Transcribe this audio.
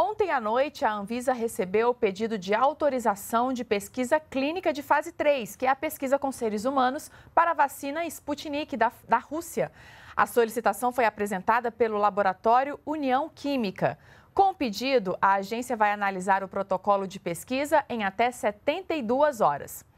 Ontem à noite, a Anvisa recebeu o pedido de autorização de pesquisa clínica de fase 3, que é a pesquisa com seres humanos, para a vacina Sputnik da, da Rússia. A solicitação foi apresentada pelo laboratório União Química. Com o pedido, a agência vai analisar o protocolo de pesquisa em até 72 horas.